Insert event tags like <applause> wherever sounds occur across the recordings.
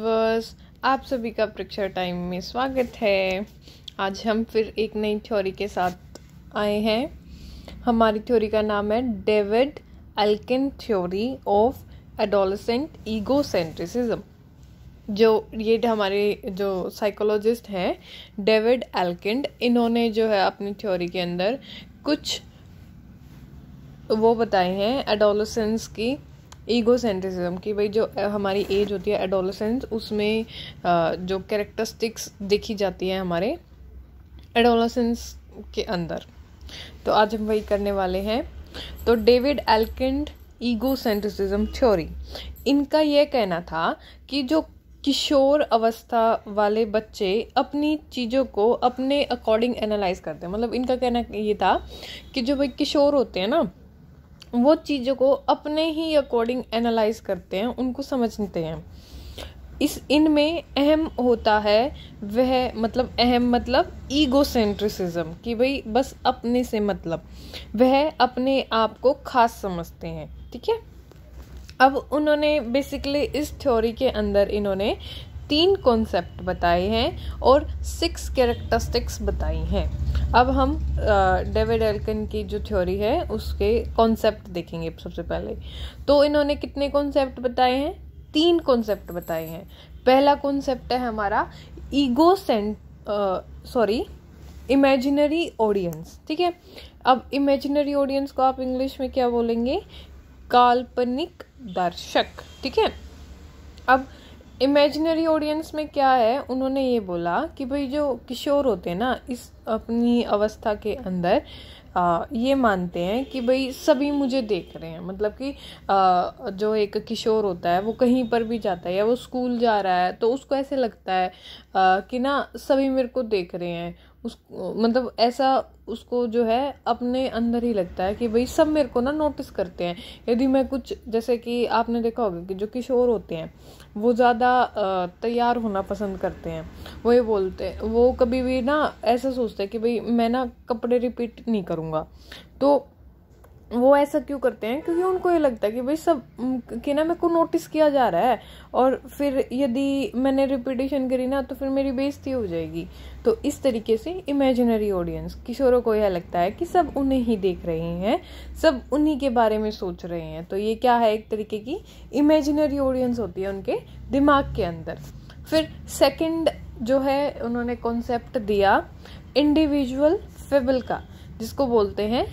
verse आप सभी का परीक्षा टाइम में स्वागत है आज हम फिर एक नई थ्योरी के साथ आए हैं हमारी थ्योरी का नाम है David Elkind theory of adolescent egocentrism जो ये हमारे जो साइकोलॉजिस्ट हैं डेविड एल्किंड इन्होंने जो है अपनी थ्योरी के अंदर कुछ वो बताए हैं एडोलसेंस की ईगोसेंट्रिज्म कि भाई जो हमारी एज होती है एडोलसेंस उसमें जो कैरेक्टरिस्टिक्स देखी जाती है हमारे एडोलसेंस के अंदर तो आज हम वही करने वाले हैं तो डेविड एल्किंड ईगोसेंट्रिसिज्म थ्योरी इनका यह कहना था कि जो किशोर अवस्था वाले बच्चे अपनी चीज़ों को अपने अकॉर्डिंग एनालाइज करते हैं मतलब इनका कहना ये था कि जो भाई किशोर होते हैं ना वो चीज़ों को अपने ही अकॉर्डिंग एनालाइज करते हैं उनको समझते हैं इस इनमें अहम होता है वह मतलब अहम मतलब ईगो सेंट्रिसिज्म कि भाई बस अपने से मतलब वह अपने आप को खास समझते हैं ठीक है अब उन्होंने बेसिकली इस थ्योरी के अंदर इन्होंने तीन कॉन्सेप्ट बताए हैं और सिक्स कैरेक्टरिस्टिक्स बताई हैं अब हम डेविड एल्कन की जो थ्योरी है उसके कॉन्सेप्ट देखेंगे सबसे पहले तो इन्होंने कितने कॉन्सेप्ट बताए हैं तीन कॉन्सेप्ट बताए हैं पहला कॉन्सेप्ट है हमारा ego cent sorry imaginary audience ठीक है अब इमेजिनरी ऑडियंस को आप इंग्लिश में क्या बोलेंगे काल्पनिक दर्शक ठीक है अब इमेजिनरी ऑडियंस में क्या है उन्होंने ये बोला कि भाई जो किशोर होते हैं ना इस अपनी अवस्था के अंदर आ, ये मानते हैं कि भाई सभी मुझे देख रहे हैं मतलब कि आ, जो एक किशोर होता है वो कहीं पर भी जाता है या वो स्कूल जा रहा है तो उसको ऐसे लगता है आ, कि ना सभी मेरे को देख रहे हैं उस मतलब ऐसा उसको जो है अपने अंदर ही लगता है कि भाई सब मेरे को ना नोटिस करते हैं यदि मैं कुछ जैसे कि आपने देखा होगा कि जो किशोर होते हैं वो ज़्यादा तैयार होना पसंद करते हैं वो ये बोलते हैं वो कभी भी ना ऐसा सोचते हैं कि भाई मैं ना कपड़े रिपीट नहीं करूँगा तो वो ऐसा क्यों करते हैं क्योंकि उनको ये लगता है कि भाई सब कि ना मेरे को नोटिस किया जा रहा है और फिर यदि मैंने रिपीटेशन करी ना तो फिर मेरी बेइज्जती हो जाएगी तो इस तरीके से इमेजिनरी ऑडियंस किशोरों को यह लगता है कि सब उन्हें ही देख रहे हैं सब उन्हीं के बारे में सोच रहे हैं तो ये क्या है एक तरीके की इमेजिनरी ऑडियंस होती है उनके दिमाग के अंदर फिर सेकेंड जो है उन्होंने कॉन्सेप्ट दिया इंडिविजुअल फेबल का जिसको बोलते हैं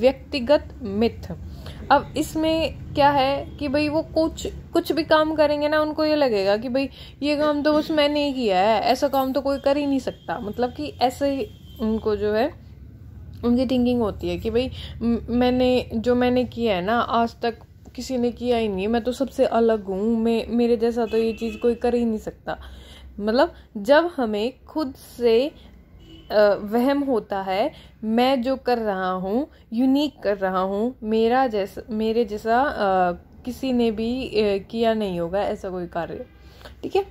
व्यक्तिगत मिथ अब इसमें क्या है कि भाई वो कुछ कुछ भी काम करेंगे ना उनको ये लगेगा कि भाई ये काम तो बस मैंने ही किया है ऐसा काम तो कोई कर ही नहीं सकता मतलब कि ऐसे ही उनको जो है उनकी थिंकिंग होती है कि भाई मैंने जो मैंने किया है ना आज तक किसी ने किया ही नहीं मैं तो सबसे अलग हूँ मैं मेरे जैसा तो ये चीज़ कोई कर ही नहीं सकता मतलब जब हमें खुद से वहम होता है मैं जो कर रहा हूँ यूनिक कर रहा हूँ मेरा जैसा मेरे जैसा किसी ने भी किया नहीं होगा ऐसा कोई कार्य ठीक है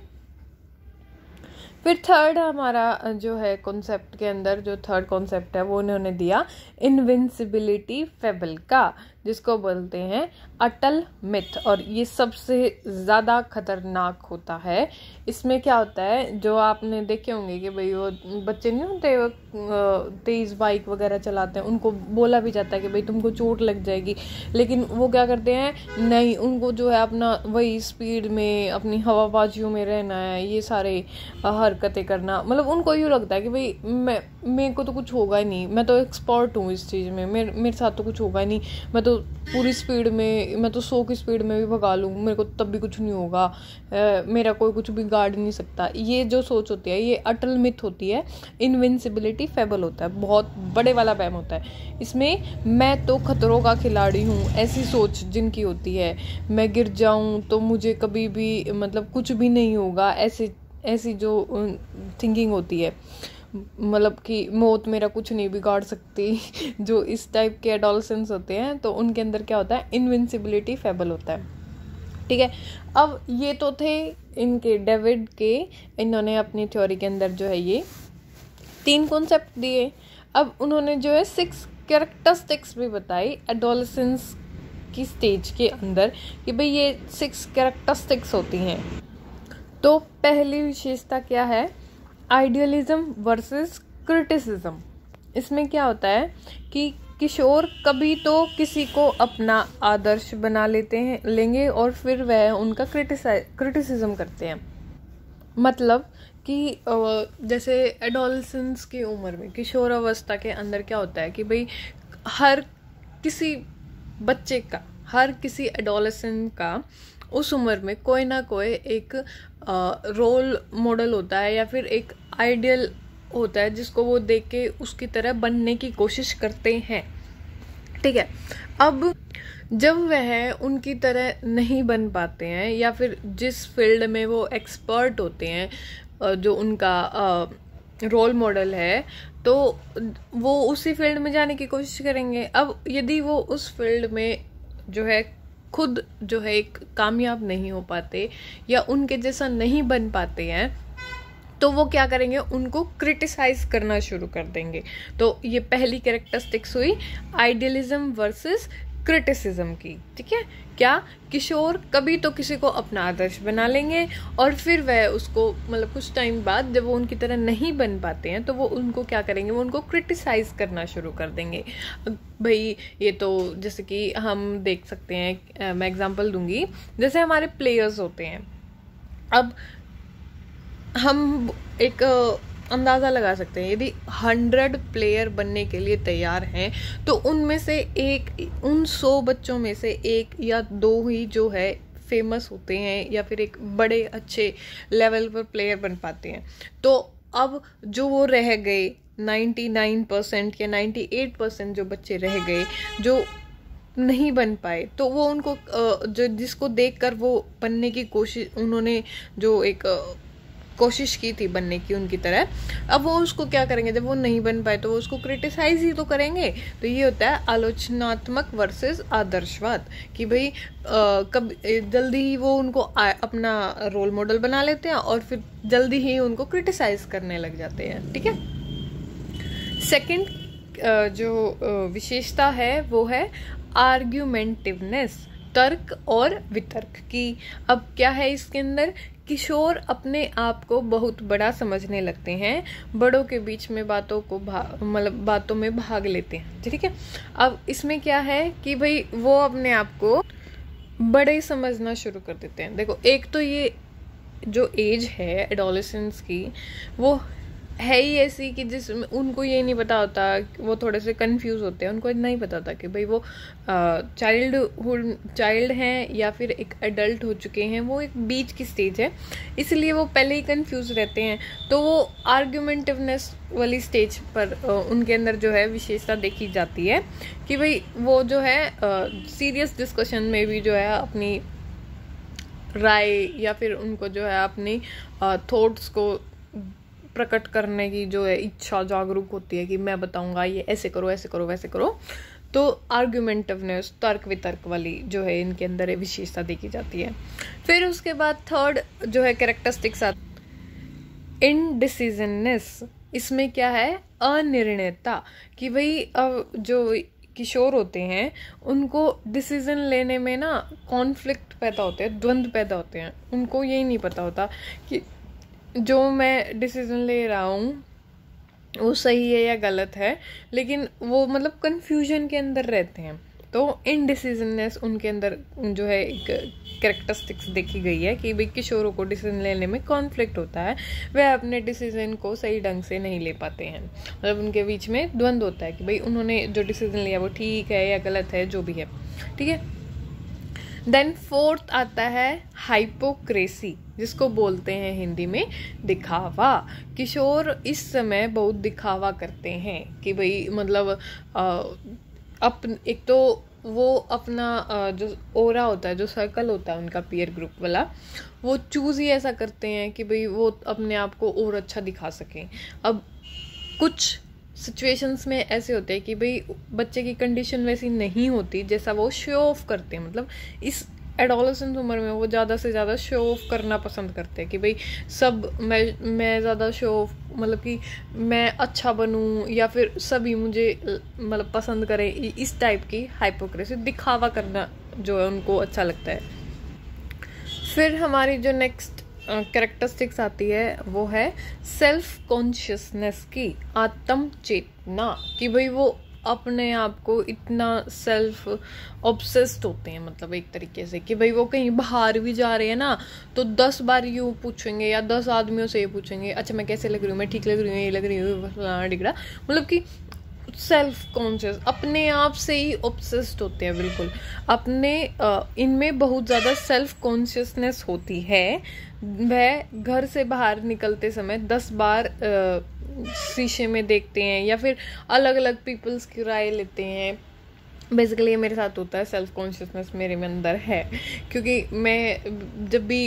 फिर थर्ड हमारा जो है कॉन्सेप्ट के अंदर जो थर्ड कॉन्सेप्ट है वो उन्होंने दिया इनविंसिबिलिटी फेबल का जिसको बोलते हैं अटल मिथ और ये सबसे ज़्यादा खतरनाक होता है इसमें क्या होता है जो आपने देखे होंगे कि भाई वो बच्चे नहीं होते तेज़ बाइक वगैरह चलाते हैं उनको बोला भी जाता है कि भाई तुमको चोट लग जाएगी लेकिन वो क्या करते हैं नहीं उनको जो है अपना वही स्पीड में अपनी हवाबाजियों में रहना है ये सारे हरकतें करना मतलब उनको यूँ लगता है कि भाई मैं मेरे को तो कुछ होगा ही नहीं मैं तो एक्सपर्ट हूँ इस चीज़ में मेरे मेरे साथ तो कुछ होगा ही नहीं मैं तो तो पूरी स्पीड में मैं तो सौ की स्पीड में भी भगा लूँ मेरे को तब भी कुछ नहीं होगा ए, मेरा कोई कुछ भी गार्ड नहीं सकता ये जो सोच होती है ये अटल मिथ होती है इनविंसिबिलिटी फेबल होता है बहुत बड़े वाला बैम होता है इसमें मैं तो खतरों का खिलाड़ी हूँ ऐसी सोच जिनकी होती है मैं गिर जाऊँ तो मुझे कभी भी मतलब कुछ भी नहीं होगा ऐसे ऐसी जो थिंकिंग होती है मतलब कि मौत मेरा कुछ नहीं बिगाड़ सकती जो इस टाइप के एडोलसेंस होते हैं तो उनके अंदर क्या होता है इनविंसिबिलिटी फेबल होता है ठीक है अब ये तो थे इनके डेविड के इन्होंने अपनी थ्योरी के अंदर जो है ये तीन कॉन्सेप्ट दिए अब उन्होंने जो है सिक्स कैरेक्टरिस्टिक्स भी बताई एडोलसेंस की स्टेज के अंदर कि भाई ये सिक्स कैरेक्टरिस्टिक्स होती हैं तो पहली विशेषता क्या है आइडियलिज्म वर्सेस क्रिटिसिज्म इसमें क्या होता है कि किशोर कभी तो किसी को अपना आदर्श बना लेते हैं लेंगे और फिर वह उनका क्रिटिसिज्म करते हैं मतलब कि जैसे एडोलसेंस की उम्र में किशोर अवस्था के अंदर क्या होता है कि भाई हर किसी बच्चे का हर किसी एडोलसेंट का उस उम्र में कोई ना कोई एक रोल मॉडल होता है या फिर एक आइडियल होता है जिसको वो देख के उसकी तरह बनने की कोशिश करते हैं ठीक है अब जब वह उनकी तरह नहीं बन पाते हैं या फिर जिस फील्ड में वो एक्सपर्ट होते हैं जो उनका रोल मॉडल है तो वो उसी फील्ड में जाने की कोशिश करेंगे अब यदि वो उस फील्ड में जो है खुद जो है एक कामयाब नहीं हो पाते या उनके जैसा नहीं बन पाते हैं तो वो क्या करेंगे उनको क्रिटिसाइज करना शुरू कर देंगे तो ये पहली कैरेक्टरिस्टिक्स हुई आइडियलिज्म वर्सेस क्रिटिसिज्म की ठीक है क्या किशोर कभी तो किसी को अपना आदर्श बना लेंगे और फिर वह उसको मतलब कुछ टाइम बाद जब वो उनकी तरह नहीं बन पाते हैं तो वो उनको क्या करेंगे वो उनको क्रिटिसाइज़ करना शुरू कर देंगे भाई ये तो जैसे कि हम देख सकते हैं मैं एग्जांपल दूंगी जैसे हमारे प्लेयर्स होते हैं अब हम एक अंदाज़ा लगा सकते हैं यदि हंड्रेड प्लेयर बनने के लिए तैयार हैं तो उनमें से एक उन सौ बच्चों में से एक या दो ही जो है फेमस होते हैं या फिर एक बड़े अच्छे लेवल पर प्लेयर बन पाते हैं तो अब जो वो रह गए 99 परसेंट या 98 परसेंट जो बच्चे रह गए जो नहीं बन पाए तो वो उनको जो जिसको देखकर वो बनने की कोशिश उन्होंने जो एक कोशिश की थी बनने की उनकी तरह अब वो उसको क्या करेंगे जब वो नहीं बन पाए तो वो उसको क्रिटिसाइज ही तो करेंगे तो ये होता है आलोचनात्मक वर्सेस आदर्शवाद कि भाई कब जल्दी ही वो उनको आ, अपना रोल मॉडल बना लेते हैं और फिर जल्दी ही उनको क्रिटिसाइज करने लग जाते हैं ठीक है सेकेंड जो विशेषता है वो है आर्ग्यूमेंटिवनेस तर्क और वितर्क की अब क्या है इसके अंदर किशोर अपने आप को बहुत बड़ा समझने लगते हैं बड़ों के बीच में बातों को मतलब बातों में भाग लेते हैं ठीक है अब इसमें क्या है कि भाई वो अपने आप को बड़े समझना शुरू कर देते हैं देखो एक तो ये जो एज है एडोलेसेंस की वो है ही ऐसी कि जिस उनको ये नहीं पता होता वो थोड़े से कंफ्यूज होते हैं उनको इतना ही पता होता कि भाई वो चाइल्ड हुड चाइल्ड हैं या फिर एक एडल्ट हो चुके हैं वो एक बीच की स्टेज है इसलिए वो पहले ही कंफ्यूज रहते हैं तो वो आर्ग्यूमेंटिवनेस वाली स्टेज पर उनके अंदर जो है विशेषता देखी जाती है कि भाई वो जो है सीरियस डिस्कशन में भी जो है अपनी राय या फिर उनको जो है अपनी थॉट्स को प्रकट करने की जो है इच्छा जागरूक होती है कि मैं बताऊंगा ये ऐसे करो ऐसे करो वैसे करो तो आर्ग्यूमेंटिवनेस तर्क वितर्क वाली जो है इनके अंदर विशेषता देखी जाती है फिर उसके बाद थर्ड जो है कैरेक्टरिस्टिक्स इनडिसीजननेस इसमें क्या है अनिर्णयता कि भाई अब जो किशोर होते हैं उनको डिसीजन लेने में ना कॉन्फ्लिक्ट पैदा होते हैं द्वंद्व पैदा होते हैं उनको यही नहीं पता होता कि जो मैं डिसीज़न ले रहा हूँ वो सही है या गलत है लेकिन वो मतलब कन्फ्यूजन के अंदर रहते हैं तो इनडिसीजननेस उनके अंदर जो है एक करेक्टरिस्टिक्स देखी गई है कि भाई किशोरों को डिसीजन लेने में कॉन्फ्लिक्ट होता है वह अपने डिसीजन को सही ढंग से नहीं ले पाते हैं मतलब उनके बीच में द्वंद्व होता है कि भाई उन्होंने जो डिसीजन लिया वो ठीक है या गलत है जो भी है ठीक है देन फोर्थ आता है हाइपोक्रेसी जिसको बोलते हैं हिंदी में दिखावा किशोर इस समय बहुत दिखावा करते हैं कि भाई मतलब अप एक तो वो अपना जो ओरा होता है जो सर्कल होता है उनका पीयर ग्रुप वाला वो चूज़ ही ऐसा करते हैं कि भाई वो अपने आप को और अच्छा दिखा सकें अब कुछ सिचुएशंस में ऐसे होते हैं कि भाई बच्चे की कंडीशन वैसी नहीं होती जैसा वो शो ऑफ करते हैं मतलब इस एडोलसेंस उम्र में वो ज़्यादा से ज़्यादा शो ऑफ करना पसंद करते हैं कि भाई सब मैं मैं ज़्यादा शो ऑफ मतलब कि मैं अच्छा बनूं या फिर सभी मुझे मतलब पसंद करें इस टाइप की हाइपोक्रेसी दिखावा करना जो है उनको अच्छा लगता है फिर हमारी जो नेक्स्ट करेक्टरिस्टिक्स आती है वो है सेल्फ कॉन्शियसनेस की आत्म चेतना कि भाई वो अपने आप को इतना सेल्फ ऑब्सेस्ड होते हैं मतलब एक तरीके से कि भाई वो कहीं बाहर भी जा रहे हैं ना तो दस बार यूँ पूछेंगे या दस आदमियों से ये पूछेंगे अच्छा मैं कैसे लग रही हूँ मैं ठीक लग रही हूँ ये लग रही हूँ डिगड़ा मतलब कि सेल्फ कॉन्शियस अपने आप से ही ऑब्सेस्ड होते हैं बिल्कुल अपने इनमें बहुत ज़्यादा सेल्फ कॉन्शियसनेस होती है वह घर से बाहर निकलते समय दस बार शीशे में देखते हैं या फिर अलग अलग पीपल्स की राय लेते हैं बेसिकली ये मेरे साथ होता है सेल्फ कॉन्शियसनेस मेरे में अंदर है क्योंकि मैं जब भी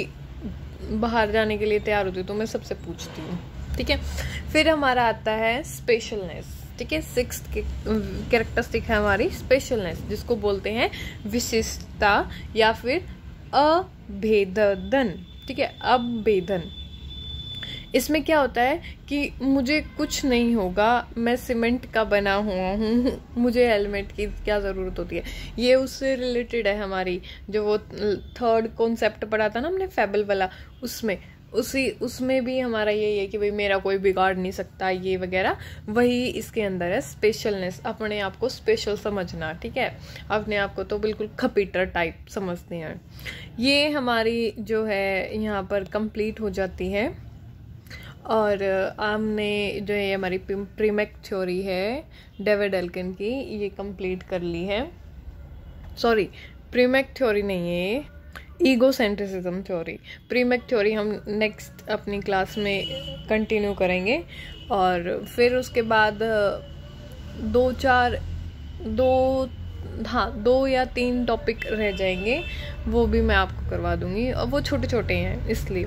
बाहर जाने के लिए तैयार होती हूँ तो मैं सबसे पूछती हूँ ठीक है फिर हमारा आता है स्पेशलनेस ठीक है सिक्स कैरेक्टरिस्टिक है हमारी स्पेशलनेस जिसको बोलते हैं विशिष्टता या फिर अभेदन ठीक है अभेदन इसमें क्या होता है कि मुझे कुछ नहीं होगा मैं सीमेंट का बना हुआ हूँ <laughs> मुझे हेलमेट की क्या ज़रूरत होती है ये उससे रिलेटेड है हमारी जो वो थर्ड कॉन्सेप्ट पढ़ा था ना हमने फेबल वाला उसमें उसी उसमें भी हमारा यही है कि भाई मेरा कोई बिगाड़ नहीं सकता ये वगैरह वही इसके अंदर है स्पेशलनेस अपने आप को स्पेशल समझना ठीक है अपने आप को तो बिल्कुल खपीटर टाइप समझते हैं ये हमारी जो है यहाँ पर कंप्लीट हो जाती है और हमने जो है हमारी प्रीमेक थ्योरी है डेविड एल्किन की ये कंप्लीट कर ली है सॉरी प्रीमेक थ्योरी नहीं है ईगो सेंट्रिसिज्म थ्योरी प्रीमेक थ्योरी हम नेक्स्ट अपनी क्लास में कंटिन्यू करेंगे और फिर उसके बाद दो चार दो हाँ दो या तीन टॉपिक रह जाएंगे वो भी मैं आपको करवा दूंगी और वो छोटे छोटे हैं इसलिए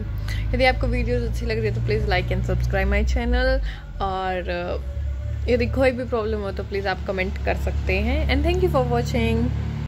यदि आपको वीडियोस अच्छी लग रही है तो please like and subscribe my channel और यदि कोई भी प्रॉब्लम हो तो प्लीज़ आप कमेंट कर सकते हैं and thank you for watching